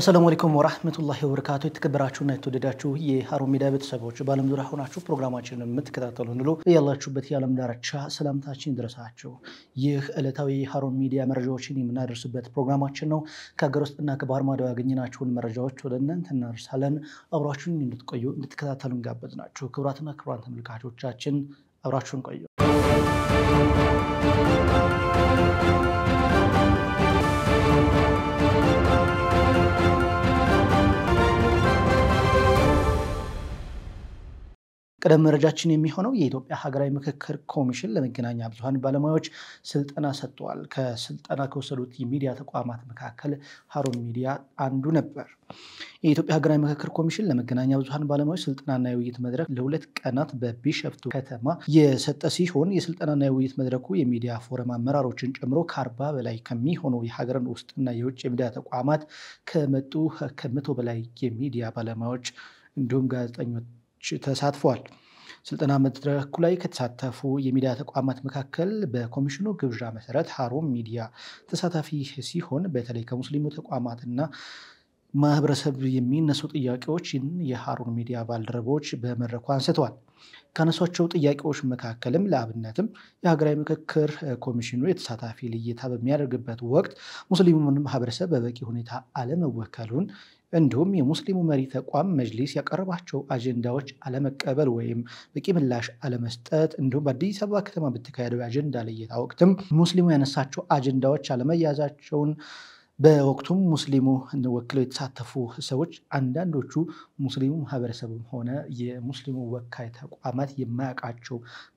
አሰላሙ አለይኩም ወራህመቱላሂ ወበረካቱ። የተከበራችሁና የተወደዳችሁ የሀሩን ሚዲያ ቤተሰቦች በአለም ዙሪያ ሆናችሁ ፕሮግራማችንን የምትከታተሉ ንሎ ያላችሁበት የዓለም ዳርቻ ሰላምታችን ድረሳችሁ። ይህ ዕለታዊ ሀሩን ሚዲያ መረጃዎችን የምናደርስበት ፕሮግራማችን ነው። ከሀገር ውስጥና ከባህር ማዶ ያገኘናችሁን መረጃዎች ወደ እናንተ እናደርሳለን። አብራችሁን እንድትቆዩ እንድትከታተሉ እንጋበዝ ናችሁ። ክቡራትና ክቡራን ተመልካቾቻችን አብራችሁን ቆዩ። ቀደም መረጃችን የሚሆነው የኢትዮጵያ ሀገራዊ ምክክር ኮሚሽን ለመገናኛ ብዙሃን ባለሙያዎች ስልጠና ሰጥተዋል። ከስልጠና ከወሰዱት የሚዲያ ተቋማት መካከል ሀሩን ሚዲያ አንዱ ነበር። የኢትዮጵያ ሀገራዊ ምክክር ኮሚሽን ለመገናኛ ብዙሃን ባለሙያዎች ስልጠናና የውይይት መድረክ ለሁለት ቀናት በቢሸፍቱ ከተማ የሰጠ ሲሆን የስልጠናና የውይይት መድረኩ የሚዲያ ፎረም አመራሮችን ጨምሮ ከአርባ በላይ ከሚሆኑ የሀገርን ውስጥና የውጭ የሚዲያ ተቋማት ከመጡ ከመቶ በላይ የሚዲያ ባለሙያዎች እንዲሁም ጋዜጠኞች ተሳትፈዋል። ስልጠና መድረኩ ላይ ከተሳተፉ የሚዲያ ተቋማት መካከል በኮሚሽኑ ግብዣ መሰረት ሀሩን ሚዲያ ተሳታፊ ሲሆን በተለይ ከሙስሊሙ ተቋማትና ማህበረሰብ የሚነሱ ጥያቄዎችን የሀሩን ሚዲያ ባልደረቦች በመድረኩ አንስተዋል። ካነሷቸው ጥያቄዎች መካከልም ለአብነትም የሀገራዊ ምክክር ኮሚሽኑ የተሳታፊ ልየታ በሚያደርግበት ወቅት ሙስሊሙን ማህበረሰብ በበቂ ሁኔታ አለመወከሉን እንዲሁም የሙስሊሙ መሪ ተቋም መጅሊስ ያቀረባቸው አጀንዳዎች አለመቀበል ወይም በቂ ምላሽ አለመስጠት እንዲሁም በአዲስ አበባ ከተማ በተካሄደው የአጀንዳ ልየታ ወቅትም ሙስሊሙ ያነሳቸው አጀንዳዎች አለመያዛቸውን በወቅቱም ሙስሊሙ ወክለው የተሳተፉ ሰዎች አንዳንዶቹ ሙስሊሙ ማህበረሰብም ሆነ የሙስሊሙ ወካይ ተቋማት የማያውቃቸው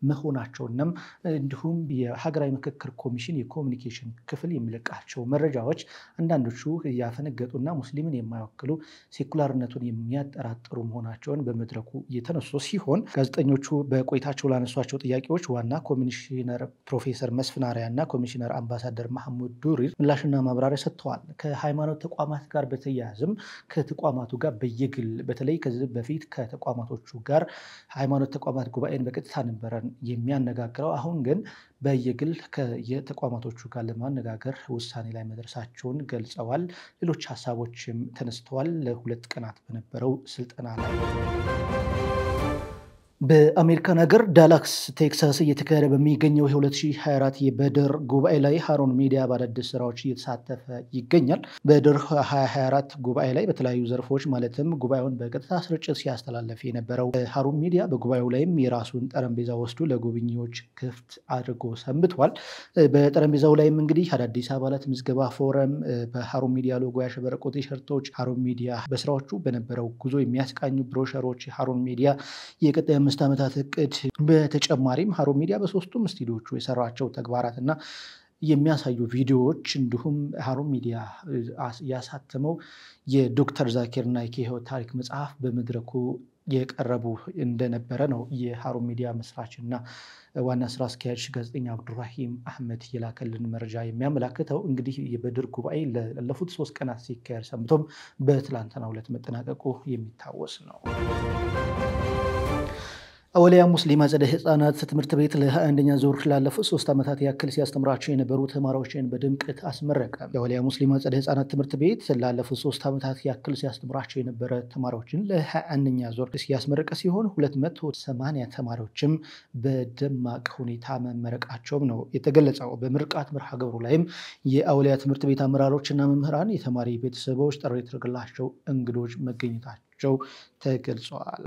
መሆናቸውናም እንዲሁም የሀገራዊ ምክክር ኮሚሽን የኮሚኒኬሽን ክፍል የሚለቃቸው መረጃዎች አንዳንዶቹ እያፈነገጡና ሙስሊምን የማይወክሉ ሴኩላርነቱን የሚያጠራጥሩ መሆናቸውን በመድረኩ የተነሱ ሲሆን ጋዜጠኞቹ በቆይታቸው ላነሷቸው ጥያቄዎች ዋና ኮሚሽነር ፕሮፌሰር መስፍን እና ኮሚሽነር አምባሳደር ማህሙድ ዱሪር ምላሽና ማብራሪያ ሰጥተዋል። ተቋቁሟል። ከሃይማኖት ተቋማት ጋር በተያያዝም ከተቋማቱ ጋር በየግል በተለይ ከዚህ በፊት ከተቋማቶቹ ጋር ሃይማኖት ተቋማት ጉባኤን በቀጥታ ነበረን የሚያነጋግረው። አሁን ግን በየግል የተቋማቶቹ ጋር ለማነጋገር ውሳኔ ላይ መድረሳቸውን ገልጸዋል። ሌሎች ሀሳቦችም ተነስተዋል። ለሁለት ቀናት በነበረው ስልጠና ላይ በአሜሪካን ሀገር ዳላክስ ቴክሳስ እየተካሄደ በሚገኘው የ2024 የበድር ጉባኤ ላይ ሀሮን ሚዲያ በአዳዲስ ስራዎች እየተሳተፈ ይገኛል። በድር 2024 ጉባኤ ላይ በተለያዩ ዘርፎች ማለትም ጉባኤውን በቀጥታ ስርጭት ሲያስተላለፍ የነበረው ሀሮን ሚዲያ በጉባኤው ላይም የራሱን ጠረጴዛ ወስዶ ለጎብኚዎች ክፍት አድርጎ ሰንብቷል። በጠረጴዛው ላይም እንግዲህ አዳዲስ አባላት ምዝገባ ፎረም፣ በሀሮን ሚዲያ ሎጎ ያሸበረቁ ቲሸርቶች፣ ሀሮን ሚዲያ በስራዎቹ በነበረው ጉዞ የሚያስቃኙ ብሮሸሮች፣ ሀሮን ሚዲያ የቀጠ የአምስት ዓመታት እቅድ በተጨማሪም ሀሩን ሚዲያ በሶስቱም ስቱዲዮቹ የሰራቸው ተግባራት እና የሚያሳዩ ቪዲዮዎች እንዲሁም ሀሩን ሚዲያ ያሳተመው የዶክተር ዛኪር ናይክ የህይወት ታሪክ መጽሐፍ በመድረኩ የቀረቡ እንደነበረ ነው የሀሩን ሚዲያ መስራች እና ዋና ስራ አስኪያጅ ጋዜጠኛ አብዱራሂም አህመድ የላከልን መረጃ የሚያመላክተው። እንግዲህ የበድር ጉባኤ ላለፉት ሶስት ቀናት ሲካሄድ ሰምቶም በትላንትናው ዕለት መጠናቀቁ የሚታወስ ነው። አወሊያ ሙስሊም አጸደ ህፃናት ትምህርት ቤት ለ21ኛ ዙር ላለፉት ሶስት ዓመታት ያክል ሲያስተምራቸው የነበሩ ተማሪዎችን በድምቀት አስመረቀ። የአወሊያ ሙስሊም አጸደ ህፃናት ትምህርት ቤት ላለፉት ሶስት ዓመታት ያክል ሲያስተምራቸው የነበረ ተማሪዎችን ለ21ኛ ዙር ሲያስመረቀ ሲሆን 280 ተማሪዎችም በደማቅ ሁኔታ መመረቃቸውም ነው የተገለጸው። በምርቃት መርሃ ግብሩ ላይም የአወሊያ ትምህርት ቤት አመራሮችና መምህራን፣ የተማሪ ቤተሰቦች፣ ጥሪ የተደረገላቸው እንግዶች መገኘታቸው ተገልጸዋል።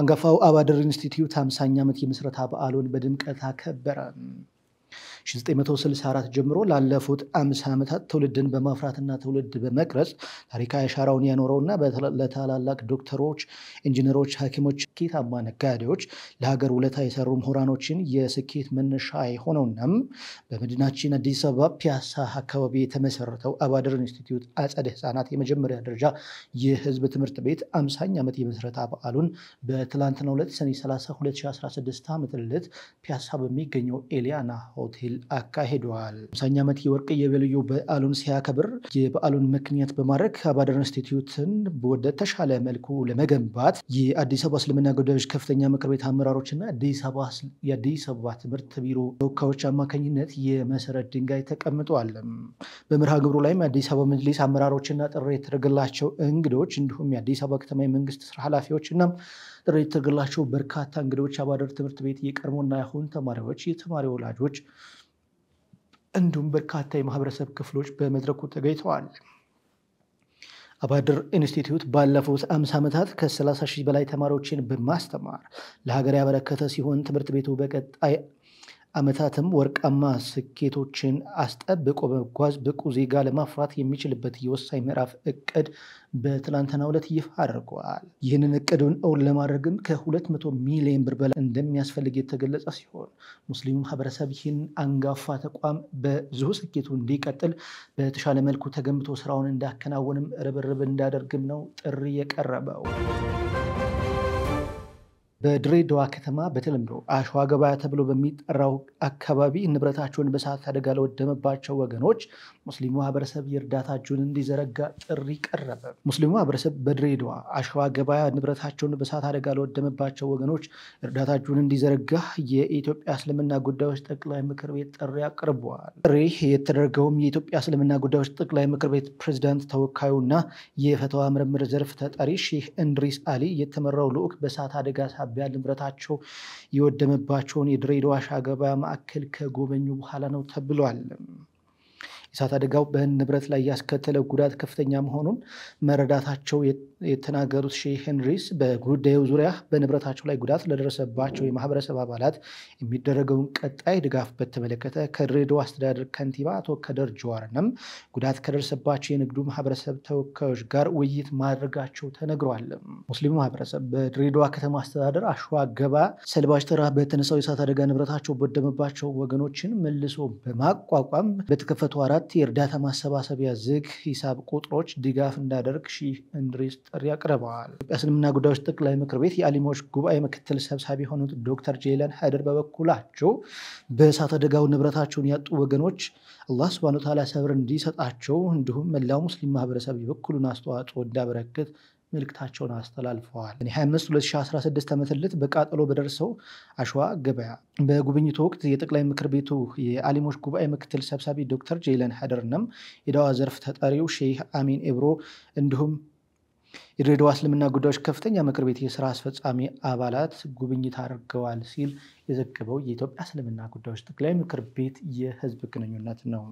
አንጋፋው አባድር ኢንስቲትዩት 50 ዓመት የምስረታ በዓሉን በድምቀት አከበረ። 1964 ጀምሮ ላለፉት አምስት ዓመታት ትውልድን በማፍራትና ትውልድ በመቅረጽ ታሪካዊ አሻራውን ያኖረውና ለታላላቅ ዶክተሮች፣ ኢንጂነሮች፣ ሐኪሞች፣ ኪታማ ነጋዴዎች፣ ለሀገር ውለታ የሰሩ ምሁራኖችን የስኬት መነሻ የሆነውናም በመዲናችን አዲስ አበባ ፒያሳ አካባቢ የተመሰረተው አባድር ኢንስቲትዩት አጸደ ህፃናት የመጀመሪያ ደረጃ የህዝብ ትምህርት ቤት አምሳኝ ዓመት የመሰረታ በዓሉን በትላንትና ሁለት ሰኔ 30 2016 ዓ.ም ፒያሳ በሚገኘው ኤሊያና ሆቴል አካሂደዋል። ሃምሳኛ ዓመት የወርቅ የበልዩ በዓሉን ሲያከብር የበዓሉን ምክንያት በማድረግ አባደር ኢንስቲትዩትን ወደ ተሻለ መልኩ ለመገንባት የአዲስ አበባ እስልምና ጉዳዮች ከፍተኛ ምክር ቤት አመራሮችና የአዲስ አበባ ትምህርት ቢሮ ተወካዮች አማካኝነት የመሰረት ድንጋይ ተቀምጠዋል። በመርሃ ግብሩ ላይም የአዲስ አበባ መጅሊስ አመራሮችና ጥሪ የተደረገላቸው እንግዶች እንዲሁም የአዲስ አበባ ከተማ የመንግስት ስራ ኃላፊዎች ኃላፊዎችና ጥሪ የተደረገላቸው በርካታ እንግዶች አባደር ትምህርት ቤት የቀድሞና ያሁን ተማሪዎች፣ የተማሪ ወላጆች እንዲሁም በርካታ የማህበረሰብ ክፍሎች በመድረኩ ተገኝተዋል። አባድር ኢንስቲትዩት ባለፉት አምስት ዓመታት ከ30 ሺህ በላይ ተማሪዎችን በማስተማር ለሀገር ያበረከተ ሲሆን ትምህርት ቤቱ በቀጣይ ዓመታትም ወርቃማ ስኬቶችን አስጠብቆ በመጓዝ ብቁ ዜጋ ለማፍራት የሚችልበት የወሳኝ ምዕራፍ እቅድ በትላንትናው ዕለት ይፋ አድርጓል። ይህንን እቅዱን እውን ለማድረግም ከ200 ሚሊዮን ብር በላይ እንደሚያስፈልግ የተገለጸ ሲሆን ሙስሊሙ ማህበረሰብ ይህን አንጋፋ ተቋም በዚሁ ስኬቱ እንዲቀጥል በተሻለ መልኩ ተገንብቶ ስራውን እንዳከናወንም ርብርብ እንዳደርግም ነው ጥሪ የቀረበው። በድሬዳዋ ከተማ በተለምዶ አሸዋ ገበያ ተብሎ በሚጠራው አካባቢ ንብረታቸውን በእሳት አደጋ ለወደመባቸው ወገኖች ሙስሊሙ ማህበረሰብ የእርዳታችሁን እንዲዘረጋ ጥሪ ቀረበ። ሙስሊሙ ማህበረሰብ በድሬዳዋ አሸዋ ገበያ ንብረታቸውን በእሳት አደጋ ለወደመባቸው ወገኖች እርዳታችሁን እንዲዘረጋ የኢትዮጵያ እስልምና ጉዳዮች ጠቅላይ ምክር ቤት ጥሪ አቅርበዋል። ጥሪ የተደረገውም የኢትዮጵያ እስልምና ጉዳዮች ጠቅላይ ምክር ቤት ፕሬዝዳንት ተወካዩና የፈተዋ ምርምር ዘርፍ ተጠሪ ሼህ እንድሪስ አሊ የተመራው ልዑክ በእሳት አደጋ ሳቢያ ንብረታቸው የወደመባቸውን የድሬዳዋ አሸዋ ገበያ ማዕከል ከጎበኙ በኋላ ነው ተብሏል። የእሳት አደጋው በህን ንብረት ላይ ያስከተለው ጉዳት ከፍተኛ መሆኑን መረዳታቸው የተናገሩት ሺ ሄንሪስ በጉዳዩ ዙሪያ በንብረታቸው ላይ ጉዳት ለደረሰባቸው የማህበረሰብ አባላት የሚደረገውን ቀጣይ ድጋፍ በተመለከተ ከድሬዳዋ አስተዳደር ከንቲባ አቶ ከደር ጀዋርንም ጉዳት ከደረሰባቸው የንግዱ ማህበረሰብ ተወካዮች ጋር ውይይት ማድረጋቸው ተነግሯል። ሙስሊሙ ማህበረሰብ በድሬዳዋ ከተማ አስተዳደር አሸዋ ገባ ሰልባጅ ተራ በተነሳው የእሳት አደጋ ንብረታቸው በወደመባቸው ወገኖችን መልሶ በማቋቋም በተከፈቱ አራት አራት የእርዳታ ማሰባሰቢያ ዝግ ሂሳብ ቁጥሮች ድጋፍ እንዳደርግ ሺህ እንድሪስ ጥሪ አቅርበዋል። ኢትዮጵያ እስልምና ጉዳዮች ጠቅላይ ምክር ቤት የአሊሞች ጉባኤ ምክትል ሰብሳቢ የሆኑት ዶክተር ጄለን ሀይደር በበኩላቸው በእሳት አደጋው ንብረታቸውን ያጡ ወገኖች አላህ ስብሃነ ወተዓላ ሰብር እንዲሰጣቸው እንዲሁም መላው ሙስሊም ማህበረሰብ የበኩሉን አስተዋጽኦ እንዳበረክት መልእክታቸውን አስተላልፈዋል። 25 2016 ዓመተ ልደት በቃጠሎ በደርሰው አሸዋ ገበያ በጉብኝቱ ወቅት የጠቅላይ ምክር ቤቱ የአሊሞች ጉባኤ ምክትል ሰብሳቢ ዶክተር ጄለን ሀደርነም የዳዋ ዘርፍ ተጠሪው ሼህ አሚን ኤብሮ እንዲሁም የድሬዳዋ እስልምና ጉዳዮች ከፍተኛ ምክር ቤት የስራ አስፈጻሚ አባላት ጉብኝት አድርገዋል ሲል የዘገበው የኢትዮጵያ እስልምና ጉዳዮች ጠቅላይ ምክር ቤት የህዝብ ግንኙነት ነው።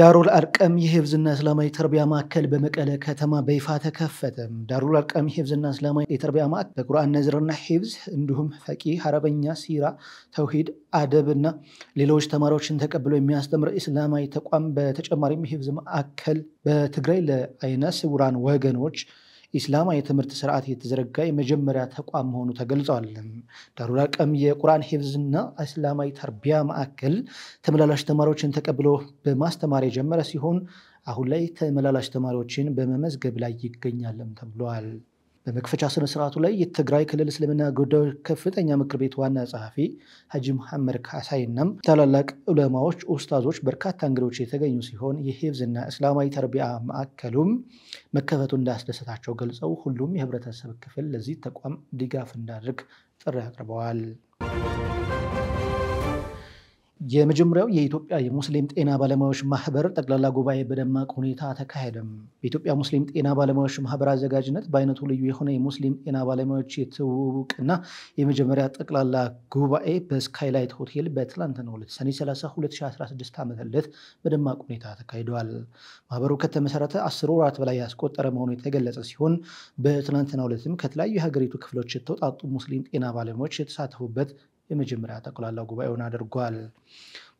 ዳሩል አርቀም የሂፍዝና እስላማዊ ተርቢያ ማዕከል በመቀለ ከተማ በይፋ ተከፈተ። ዳሩል አርቀም የሂፍዝና እስላማዊ የተርቢያ ማዕከል በቁርአን ነዝርና ሂፍዝ እንዲሁም ፈቂህ፣ አረበኛ፣ ሲራ፣ ተውሂድ፣ አደብ እና ሌሎች ተማሪዎችን ተቀብሎ የሚያስተምር እስላማዊ ተቋም፣ በተጨማሪም የሂፍዝ ማዕከል በትግራይ ለዓይነ ስውራን ወገኖች ኢስላማዊ የትምህርት ስርዓት የተዘረጋ የመጀመሪያ ተቋም መሆኑ ተገልጿል። ዳሩል አርቀም የቁርአን ሂፍዝና እስላማዊ ተርቢያ ማዕከል ተመላላሽ ተማሪዎችን ተቀብሎ በማስተማር የጀመረ ሲሆን አሁን ላይ ተመላላሽ ተማሪዎችን በመመዝገብ ላይ ይገኛልም ተብሏል። በመክፈቻ ስነ ስርዓቱ ላይ የትግራይ ክልል እስልምና ጉዳዮች ከፍተኛ ምክር ቤት ዋና ጸሐፊ ሀጂ መሐመድ ካሳይናም ታላላቅ ዑለማዎች፣ ኡስታዞች፣ በርካታ እንግዶች የተገኙ ሲሆን የሂፍዝና እስላማዊ ተርቢያ ማዕከሉም መከፈቱ እንዳስደሰታቸው ገልጸው ሁሉም የህብረተሰብ ክፍል ለዚህ ተቋም ድጋፍ እንዳድርግ ጥሪ አቅርበዋል። የመጀመሪያው የኢትዮጵያ የሙስሊም ጤና ባለሙያዎች ማህበር ጠቅላላ ጉባኤ በደማቅ ሁኔታ ተካሄደም። በኢትዮጵያ ሙስሊም ጤና ባለሙያዎች ማህበር አዘጋጅነት በአይነቱ ልዩ የሆነ የሙስሊም ጤና ባለሙያዎች የትውውቅና የመጀመሪያ ጠቅላላ ጉባኤ በስካይላይት ሆቴል በትላንትናው ዕለት ሰኔ 30 2016 ዓ.ም በደማቅ ሁኔታ ተካሂደዋል። ማህበሩ ከተመሰረተ አስር ወራት በላይ ያስቆጠረ መሆኑ የተገለጸ ሲሆን በትናንትናው ዕለትም ከተለያዩ የሀገሪቱ ክፍሎች የተውጣጡ ሙስሊም ጤና ባለሙያዎች የተሳተፉበት የመጀመሪያ ጠቅላላ ጉባኤውን አድርጓል።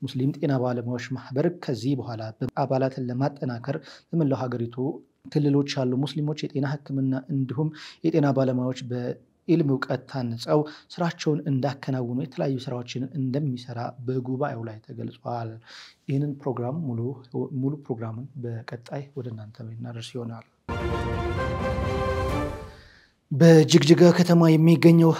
ሙስሊም ጤና ባለሙያዎች ማህበር ከዚህ በኋላ አባላትን ለማጠናከር በመላው ሀገሪቱ ክልሎች ያሉ ሙስሊሞች የጤና ሕክምና እንዲሁም የጤና ባለሙያዎች በኢልም እውቀት ታንጸው ስራቸውን እንዳከናውኑ የተለያዩ ስራዎችን እንደሚሰራ በጉባኤው ላይ ተገልጿል። ይህንን ፕሮግራም ሙሉ ፕሮግራምን በቀጣይ ወደ እናንተ የምናደርስ ይሆናል። በጅግጅጋ ከተማ የሚገኘው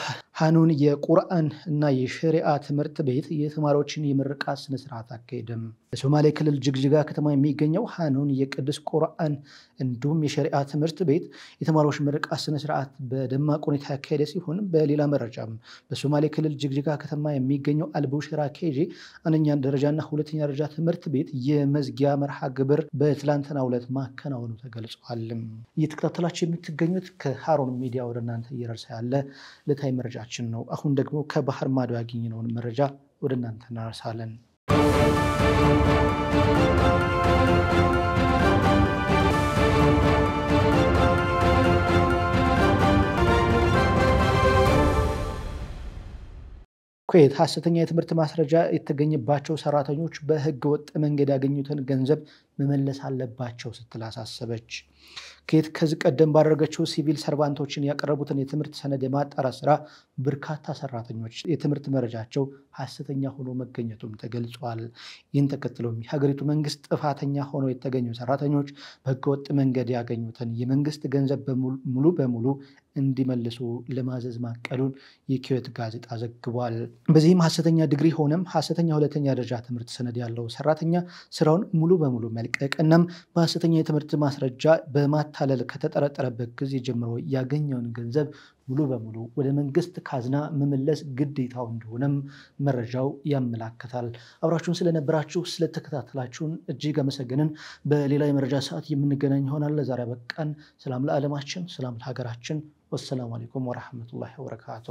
ሃኑን የቁርአን እና የሸሪአ ትምህርት ቤት የተማሪዎችን የምርቃ ስነስርዓት አካሄደም። በሶማሌ ክልል ጅግጅጋ ከተማ የሚገኘው ሃኑን የቅዱስ ቁርአን እንዲሁም የሸሪአ ትምህርት ቤት የተማሪዎች ምርቃ ስነስርዓት በደማቅ ሁኔታ ያካሄደ ሲሆን፣ በሌላ መረጃም በሶማሌ ክልል ጅግጅጋ ከተማ የሚገኘው አልቡሽራ ኬጂ አንደኛ ደረጃና ሁለተኛ ደረጃ ትምህርት ቤት የመዝጊያ መርሃ ግብር በትላንትና ዕለት ማከናወኑ ተገልጿል። እየተከታተላቸው የምትገኙት ከሀሩን ሚዲያ ወደ እናንተ እየደረሰ ያለ ለታይ መረጃ መረጃችን ነው። አሁን ደግሞ ከባህር ማዶ ያገኘነውን መረጃ ወደ እናንተ እናደርሳለን። ኩዌት ሐሰተኛ የትምህርት ማስረጃ የተገኘባቸው ሰራተኞች በህገ ወጥ መንገድ ያገኙትን ገንዘብ መመለስ አለባቸው ስትል አሳሰበች። ከየት ከዚህ ቀደም ባደረገችው ሲቪል ሰርቫንቶችን ያቀረቡትን የትምህርት ሰነድ የማጣራት ስራ በርካታ ሰራተኞች የትምህርት መረጃቸው ሐሰተኛ ሆኖ መገኘቱም ተገልጿል። ይህን ተከትሎም የሀገሪቱ መንግስት ጥፋተኛ ሆኖ የተገኙ ሰራተኞች በህገወጥ መንገድ ያገኙትን የመንግስት ገንዘብ ሙሉ በሙሉ እንዲመልሱ ለማዘዝ ማቀዱን የኪዮት ጋዜጣ ዘግቧል። በዚህም ሐሰተኛ ዲግሪ ሆነም ሐሰተኛ ሁለተኛ ደረጃ ትምህርት ሰነድ ያለው ሰራተኛ ስራውን ሙሉ በሙሉ መልቀቅ እናም በሐሰተኛ የትምህርት ማስረጃ በማታ መታለል ከተጠረጠረበት ጊዜ ጀምሮ ያገኘውን ገንዘብ ሙሉ በሙሉ ወደ መንግስት ካዝና መመለስ ግዴታው እንደሆነም መረጃው ያመላክታል። አብራችሁን ስለነበራችሁ ስለተከታተላችሁን እጅግ አመሰገንን። በሌላ የመረጃ ሰዓት የምንገናኝ ይሆናል። ለዛሬ በቃን። ሰላም ለዓለማችን፣ ሰላም ለሀገራችን። ወሰላሙ አሌይኩም ወረሐመቱላሂ ወበረካቱ።